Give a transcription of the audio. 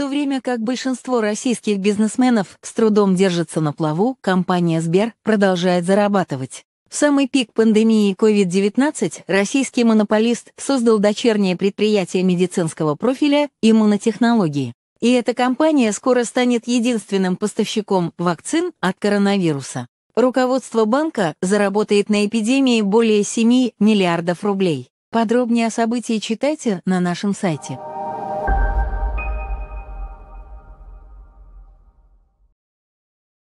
то время как большинство российских бизнесменов с трудом держится на плаву, компания Сбер продолжает зарабатывать. В самый пик пандемии COVID-19 российский монополист создал дочернее предприятие медицинского профиля иммунотехнологии. И эта компания скоро станет единственным поставщиком вакцин от коронавируса. Руководство банка заработает на эпидемии более 7 миллиардов рублей. Подробнее о событии читайте на нашем сайте.